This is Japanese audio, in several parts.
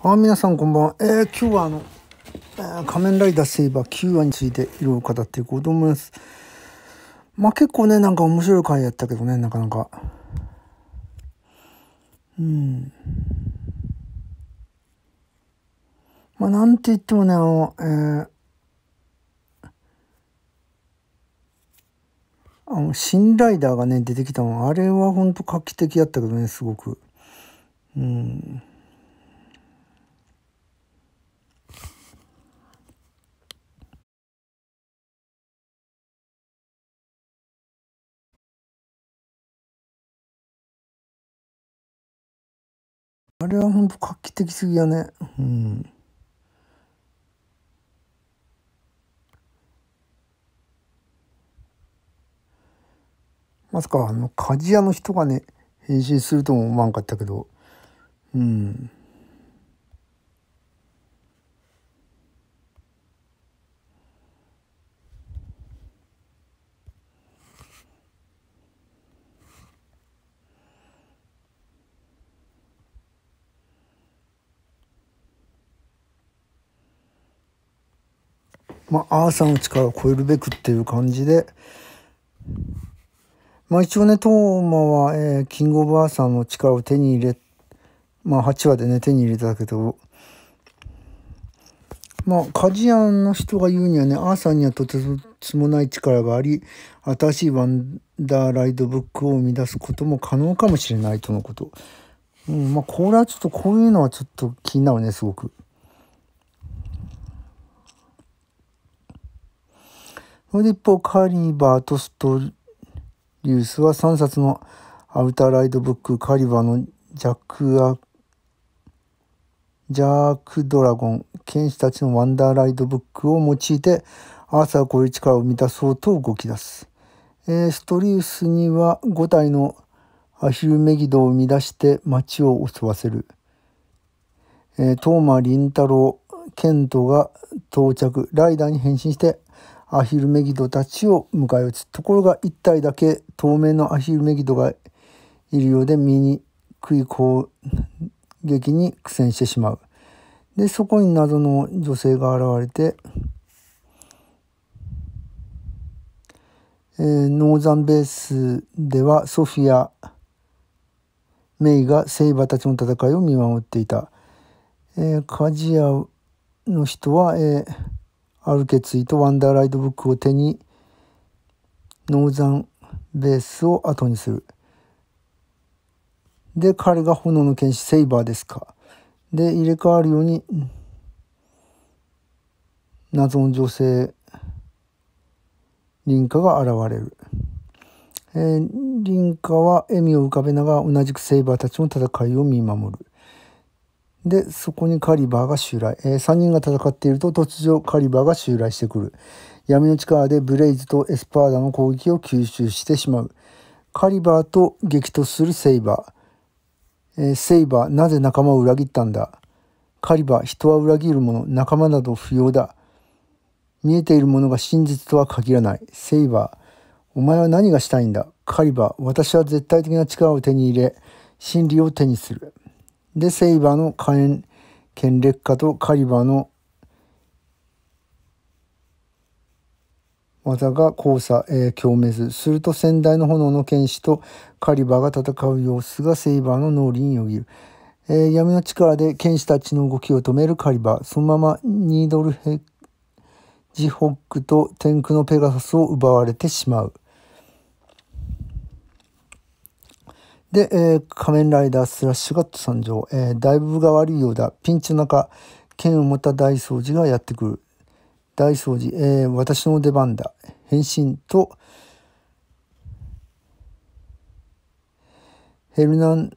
あ、皆さんこんばんは。えー、今日はあの、えー、仮面ライダーセイバー9話についていろ語っていこうと思います。まあ結構ね、なんか面白い回やったけどね、なかなか。うん。まあなんて言ってもね、あの、えー、あの、新ライダーがね、出てきたの。あれはほんと画期的やったけどね、すごく。うん。れは本当画期的すぎやね。うん。まさか、あの、鍛冶屋の人がね、変身するとも思わんかったけど、うん。まあ、アーサーの力を超えるべくっていう感じで、まあ一応ね、トーマは、えー、キングオブアーサーの力を手に入れ、まあ8話でね、手に入れたけど、まあ、カジアンの人が言うにはね、アーサーにはとてつもない力があり、新しいワンダーライドブックを生み出すことも可能かもしれないとのこと。うん、まあ、これはちょっと、こういうのはちょっと気になるね、すごく。それで一方、カリバーとストリュースは3冊のアウターライドブック、カリバーのジャックア、ジャークドラゴン、剣士たちのワンダーライドブックを用いて、アーサーを超える力を満たそうと動き出す。えー、ストリウスには5体のアヒルメギドを生み出して町を襲わせる。えー、トーマ・リンタロウ、ケントが到着、ライダーに変身してアヒルメギドたちを迎え撃つ。ところが1体だけ透明のアヒルメギドがいるようで見にくい攻撃に苦戦してしまう。で、そこに謎の女性が現れて、えー、ノーザンベースではソフィア、メイがセイバーたちの戦いを見守っていた。えー、鍛冶屋の人は、えーある決意とワンダーライドブックを手にノーザンベースを後にする。で、彼が炎の剣士セイバーですか。で、入れ替わるように謎の女性ン家が現れる。えー、林家は笑みを浮かべながら同じくセイバーたちの戦いを見守る。で、そこにカリバーが襲来。えー、3人が戦っていると突如カリバーが襲来してくる。闇の力でブレイズとエスパーダの攻撃を吸収してしまう。カリバーと激突するセイバー。えー、セイバー、なぜ仲間を裏切ったんだカリバー、人は裏切る者、仲間など不要だ。見えているものが真実とは限らない。セイバー、お前は何がしたいんだカリバー、私は絶対的な力を手に入れ、真理を手にする。で、セイバーの火炎、剣劣化とカリバーの技が交差、えー、共鳴すると先代の炎の剣士とカリバーが戦う様子がセイバーの脳裏によぎる、えー、闇の力で剣士たちの動きを止めるカリバーそのままニードルヘッジホックと天空のペガサスを奪われてしまうで、えー、仮面ライダースラッシュガット参上。えー、だいぶが悪いようだ。ピンチの中、剣を持った大掃除がやってくる。大掃除、えー、私の出番だ。変身と、ヘルナン、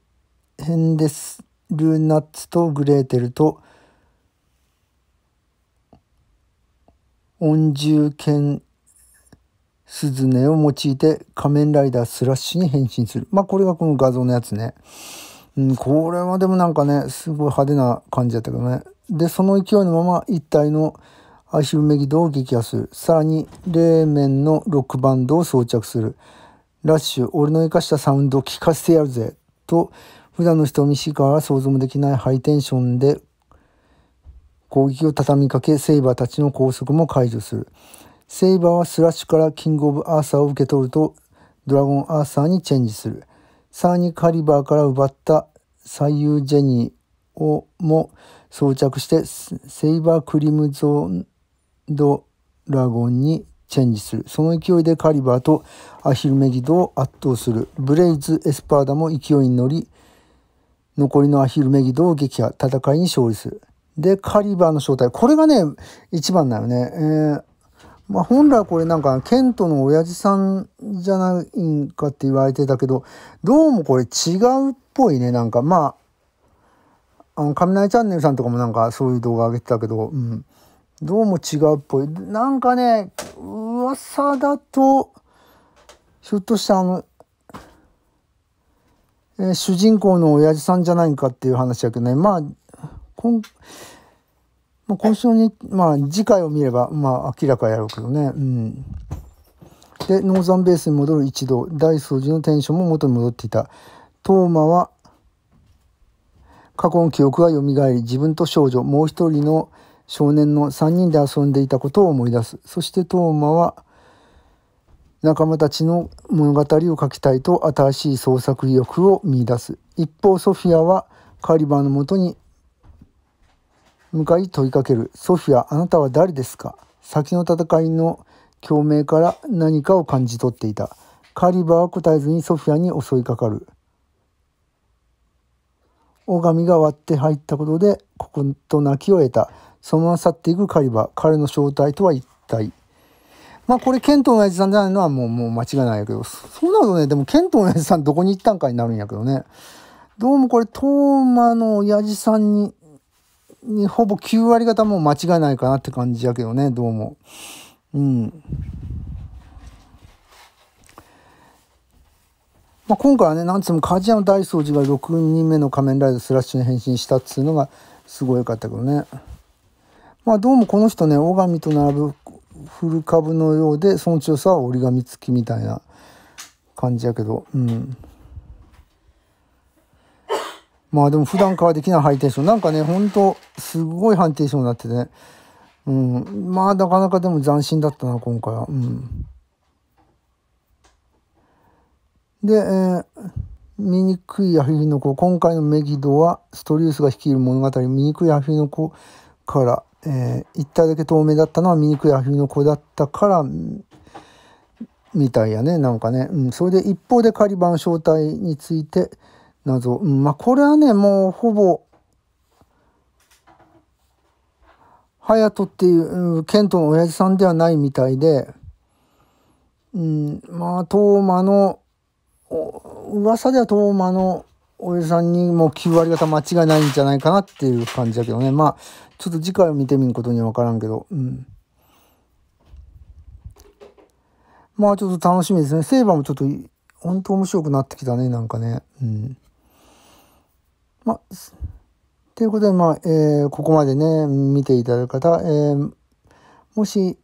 ヘンデスルーナッツとグレーテルと、恩獣剣スズメを用いて仮面ライダースラッシュに変身する。まあこれがこの画像のやつね。うん、これはでもなんかね、すごい派手な感じだったけどね。で、その勢いのまま一体のアヒルメギドを撃破する。さらに、冷麺のロックバンドを装着する。ラッシュ、俺の生かしたサウンドを聴かせてやるぜ。と、普段の人見知から想像もできないハイテンションで攻撃を畳みかけ、セイバーたちの拘束も解除する。セイバーはスラッシュからキングオブアーサーを受け取るとドラゴンアーサーにチェンジする。サーニカリバーから奪った左右ジェニーをも装着してセイバークリムゾンドラゴンにチェンジする。その勢いでカリバーとアヒルメギドを圧倒する。ブレイズ・エスパーダも勢いに乗り、残りのアヒルメギドを撃破、戦いに勝利する。で、カリバーの正体。これがね、一番だよね。えーまあ、本来これなんか、ケントの親父さんじゃないんかって言われてたけど、どうもこれ違うっぽいね、なんか、まあ、あの、雷チャンネルさんとかもなんかそういう動画上げてたけど、うん。どうも違うっぽい。なんかね、噂だと、ひょっとしたあの、えー、主人公の親父さんじゃないんかっていう話だけどね、まあ、こんまあ、今週に、まあ、次回を見れば、まあ、明らかやろうけどね。うん。で、ノーザンベースに戻る一度、大掃除のテンションも元に戻っていた。トーマは、過去の記憶が蘇り、自分と少女、もう一人の少年の3人で遊んでいたことを思い出す。そしてトーマは、仲間たちの物語を書きたいと新しい創作意欲を見出す。一方、ソフィアはカリバーのもとに向かい問いかける。ソフィア、あなたは誰ですか先の戦いの共鳴から何かを感じ取っていた。カリバーは答えずにソフィアに襲いかかる。狼が割って入ったことで、ここと泣きを得た。そのまま去っていくカリバー。彼の正体とは一体。まあこれ、ケントのやじさんじゃないのはもう、もう間違いないけど、そうなるとね、でもケントのやじさんどこに行ったんかになるんやけどね。どうもこれ、トーマの親父さんににほぼ9割方もう間違いないかなって感じやけどね、どうも。うん。まあ、今回はね、なんつうも、鍛冶屋の大掃除が6人目の仮面ライダースラッシュに変身したっつうのがすごい良かったけどね。まあどうもこの人ね、尾神と並ぶ古株のようで、その強さは折り紙付きみたいな感じやけど、うん。まあでも普段からできないハイテンション。なんかね、ほんと、すごいハイテンションになっててね。うん。まあなかなかでも斬新だったな、今回は。うん。で、えー、醜いアヒルの子。今回のメギドは、ストリウスが率いる物語、醜いアヒルの子から、えー、一体だけ透明だったのは醜いアヒルの子だったから、みたいやね、なんかね。うん。それで一方でカリバン正体について、謎。うん、まあ、これはね、もうほぼ、隼人っていう、うん、ケントの親父さんではないみたいで、うん、まあ、トーマの、噂ではトーマの親父さんにも9割方間違いないんじゃないかなっていう感じだけどね。まあ、ちょっと次回を見てみることにはわからんけど、うん。まあちょっと楽しみですね。セーバーもちょっと本当面白くなってきたね、なんかね。うん。まあ、ということで、まあ、えー、ここまでね、見ていただく方、えー、もし、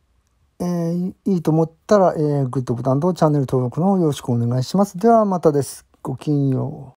えー、いいと思ったら、えー、グッドボタンとチャンネル登録の方よろしくお願いします。ではまたです。ごきんよう。